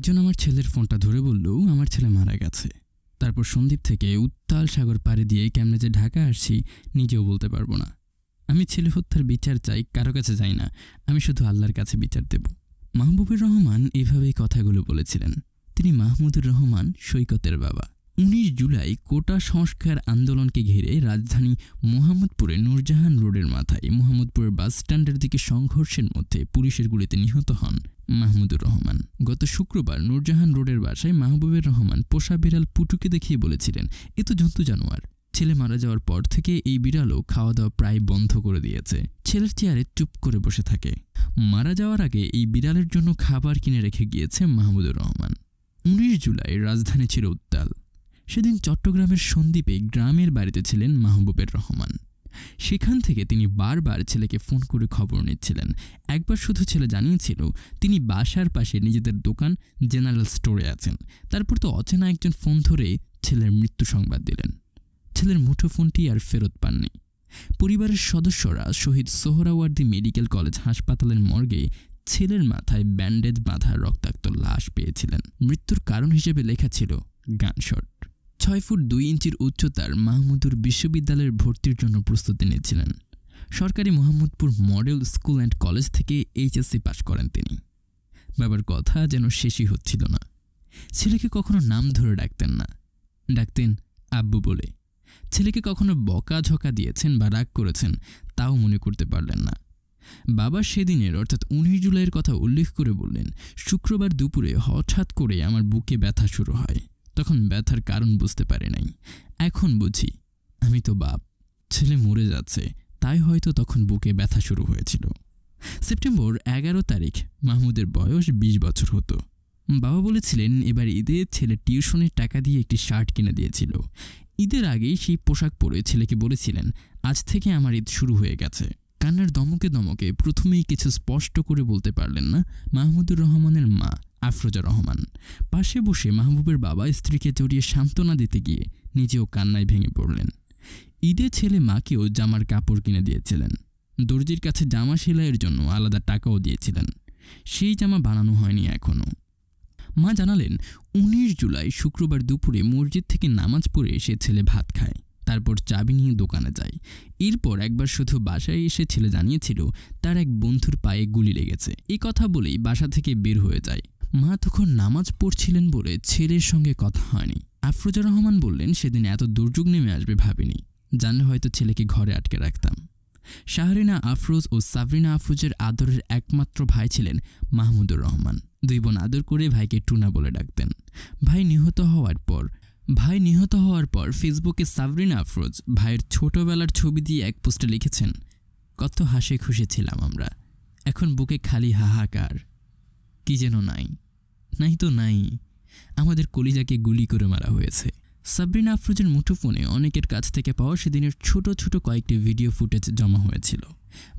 একজন আমার ছেলের ফোনটা ধরে বলল আমার ছেলে মারা গেছে তারপর সন্দ্বীপ থেকে উত্তাল সাগর পাড়ি দিয়ে কেমনে যে ঢাকা আসছি নিজেও বলতে পারবো না আমি ছেলে হত্যার বিচার চাই কারো কাছে যাই না আমি শুধু আল্লাহর কাছে বিচার দেব মাহবুবুর রহমান এভাবেই কথাগুলো বলেছিলেন তিনি মাহমুদুর রহমান সৈকতের বাবা উনিশ জুলাই কোটা সংস্কার আন্দোলনকে ঘিরে রাজধানী মোহাম্মদপুরে নূরজাহান রোডের মাথায় মোহাম্মদপুরের বাস স্ট্যান্ডের দিকে সংঘর্ষের মধ্যে পুলিশের গুলিতে নিহত হন মাহমুদুর রহমান গত শুক্রবার নূরজাহান রোডের বাসায় মাহবুবের রহমান পোষা বিড়াল পুটুকে দেখিয়ে বলেছিলেন এ তো জন্তু জানোয়ার ছেলে মারা যাওয়ার পর থেকে এই বিড়ালও খাওয়া দাওয়া প্রায় বন্ধ করে দিয়েছে ছেলের চেয়ারে চুপ করে বসে থাকে মারা যাওয়ার আগে এই বিড়ালের জন্য খাবার কিনে রেখে গিয়েছে মাহমুদুর রহমান উনিশ জুলাই রাজধানী ছিল উত্তাল সেদিন চট্টগ্রামের সন্দ্বীপে গ্রামের বাড়িতে ছিলেন মাহবুবের রহমান সেখান থেকে তিনি বারবার ছেলেকে ফোন করে খবর নিচ্ছিলেন একবার শুধু ছেলে জানিয়েছিল তিনি বাসার পাশে নিজেদের দোকান জেনারেল স্টোরে আছেন তারপর তো অচেনা একজন ফোন ধরে ছেলের মৃত্যু সংবাদ দিলেন ছেলের মুঠো ফোনটি আর ফেরত পাননি পরিবারের সদস্যরা শহীদ সোহরাওয়ার্দী মেডিকেল কলেজ হাসপাতালের মর্গে ছেলের মাথায় ব্যান্ডেজ বাঁধা রক্তাক্ত লাশ পেয়েছিলেন মৃত্যুর কারণ হিসেবে লেখা ছিল গানশট ছয় ফুট দুই ইঞ্চির উচ্চতার মাহমুদুর বিশ্ববিদ্যালয়ের ভর্তির জন্য প্রস্তুতি নিয়েছিলেন সরকারি Mohammadpur model school and college থেকে এইচএসসি পাশ করেন তিনি বাবার কথা যেন শেষই হচ্ছিল না ছেলেকে কখনো নাম ধরে ডাকতেন না ডাকতেন আব্বু বলে ছেলেকে কখনো বকা ঝকা দিয়েছেন বা রাগ করেছেন তাও মনে করতে পারলেন না বাবা সেদিনের অর্থাৎ উনিশ জুলাইয়ের কথা উল্লেখ করে বললেন শুক্রবার দুপুরে হঠাৎ করে আমার বুকে ব্যথা শুরু হয় তখন ব্যথার কারণ বুঝতে পারে নাই এখন বুঝি আমি তো বাপ ছেলে মরে যাচ্ছে তাই হয়তো তখন বুকে ব্যথা শুরু হয়েছিল সেপ্টেম্বর এগারো তারিখ মাহমুদের বয়স ২০ বছর হতো বাবা বলেছিলেন এবার ঈদে ছেলে টিউশনের টাকা দিয়ে একটি শার্ট কিনে দিয়েছিল ঈদের আগেই সেই পোশাক পরে ছেলেকে বলেছিলেন আজ থেকে আমার ঈদ শুরু হয়ে গেছে কান্নার দমকে দমকে প্রথমেই কিছু স্পষ্ট করে বলতে পারলেন না মাহমুদুর রহমানের মা আফরোজা রহমান পাশে বসে মাহবুবের বাবা স্ত্রীকে জড়িয়ে সান্ত্বনা দিতে গিয়ে নিজেও কান্নায় ভেঙে পড়লেন ঈদে ছেলে মাকেও জামার কাপড় কিনে দিয়েছিলেন দর্জির কাছে জামা সেলাইয়ের জন্য আলাদা টাকাও দিয়েছিলেন সেই জামা বানানো হয়নি এখনও মা জানালেন উনিশ জুলাই শুক্রবার দুপুরে মসজিদ থেকে নামাজ পড়ে সে ছেলে ভাত খায় তারপর চাবি নিয়ে দোকানে যায় এরপর একবার শুধু বাসায় এসে ছেলে জানিয়েছিল তার এক বন্ধুর পায়ে গুলি লেগেছে এ কথা বলেই বাসা থেকে বের হয়ে যায় মা তখন নামাজ পড়ছিলেন বলে ছেলের সঙ্গে কথা হয়নি আফরোজা রহমান বললেন সেদিন এত দুর্যোগ নেমে আসবে ভাবিনি জানলে হয়তো ছেলেকে ঘরে আটকে রাখতাম শাহরিনা আফরোজ ও সাবরিনা আফরোজের আদরের একমাত্র ভাই ছিলেন মাহমুদুর রহমান দুই বোন আদর করে ভাইকে টুনা বলে ডাকতেন ভাই নিহত হওয়ার পর ভাই নিহত হওয়ার পর ফেসবুকে সাবরিনা আফরোজ ভাইয়ের ছোটবেলার ছবি দিয়ে এক পোস্টে লিখেছেন কত হাসি খুশি ছিলাম আমরা এখন বুকে খালি হাহাকার কি যেন নাই নাই তো নাই আমাদের কলিজাকে গুলি করে মারা হয়েছে সাবরিনা আফরোজের মুঠোফোনে অনেকের কাছ থেকে পাওয়া সেদিনের ছোট ছোট কয়েকটি ভিডিও ফুটেজ জমা হয়েছিল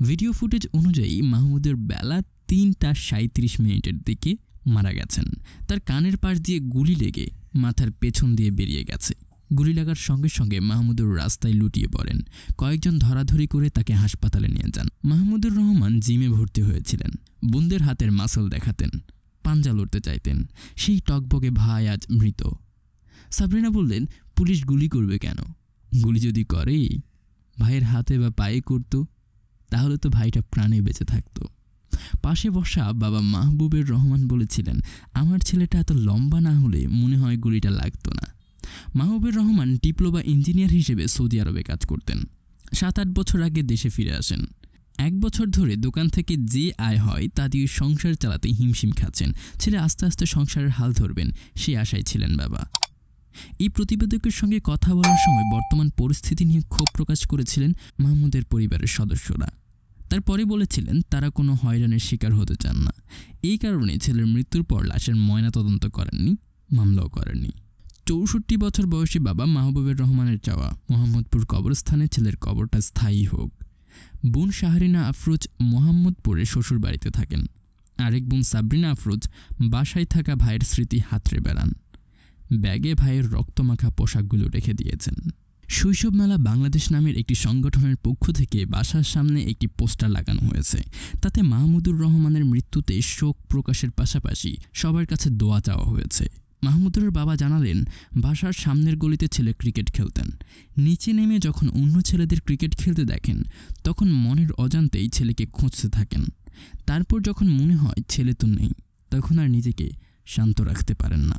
ভিডিও ফুটেজ অনুযায়ী মাহমুদের বেলা তিনটা সাঁত্রিশ মিনিটের দিকে মারা গেছেন তার কানের পাশ দিয়ে গুলি লেগে মাথার পেছন দিয়ে বেরিয়ে গেছে গুলি লাগার সঙ্গে সঙ্গে মাহমুদুর রাস্তায় লুটিয়ে পড়েন কয়েকজন ধরাধরি করে তাকে হাসপাতালে নিয়ে যান মাহমুদুর রহমান জিমে ভর্তি হয়েছিলেন বোনদের হাতের মাসল দেখাতেন পাঞ্জা লড়তে চাইতেন সেই টকবকে ভাই আজ মৃত সাবরিনা বললেন পুলিশ গুলি করবে কেন গুলি যদি করে ভাইয়ের হাতে বা পায়ে করতো তাহলে তো ভাইটা প্রাণে বেঁচে থাকতো পাশে বসা বাবা মাহবুবের রহমান বলেছিলেন আমার ছেলেটা এত লম্বা না হলে মনে হয় গুলিটা লাগতো না মাহবুবুর রহমান ডিপ্লোমা ইঞ্জিনিয়ার হিসেবে সৌদি আরবে কাজ করতেন সাত আট বছর আগে দেশে ফিরে আসেন এক বছর ধরে দোকান থেকে যে আয় হয় তা দিয়ে সংসার চালাতে হিমশিম খাচ্ছেন ছেলে আস্তে আস্তে সংসারের হাল ধরবেন সে আশায় ছিলেন বাবা এই প্রতিবেদকের সঙ্গে কথা বলার সময় বর্তমান পরিস্থিতি নিয়ে ক্ষোভ প্রকাশ করেছিলেন মাহমুদের পরিবারের সদস্যরা তারপরে বলেছিলেন তারা কোনো হয়রানির শিকার হতে চান না এই কারণে ছেলের মৃত্যুর পর লাশের ময়না তদন্ত করেননি মামলাও করেননি চৌষট্টি বছর বয়সী বাবা মাহবুবের রহমানের চাওয়া মোহাম্মদপুর কবরস্থানে ছেলের কবরটা স্থায়ী হোক বোন শাহরিনা আফরোজ মোহাম্মদপুরে শ্বশুর বাড়িতে থাকেন আরেক বোন সাবরিনা আফরোজ বাসায় থাকা ভাইয়ের স্মৃতি হাতড়ে বেড়ান ব্যাগে ভাইয়ের রক্তমাখা পোশাকগুলো রেখে দিয়েছেন শৈশব মেলা বাংলাদেশ নামের একটি সংগঠনের পক্ষ থেকে বাসার সামনে একটি পোস্টার লাগানো হয়েছে তাতে মাহমুদুর রহমানের মৃত্যুতে শোক প্রকাশের পাশাপাশি সবার কাছে দোয়া চাওয়া হয়েছে মাহমুদুরের বাবা জানালেন বাসার সামনের গলিতে ছেলে ক্রিকেট খেলতেন নিচে নেমে যখন অন্য ছেলেদের ক্রিকেট খেলতে দেখেন তখন মনের অজান্তেই ছেলেকে খুঁজতে থাকেন তারপর যখন মনে হয় ছেলে তো নেই তখন আর নিজেকে শান্ত রাখতে পারেন না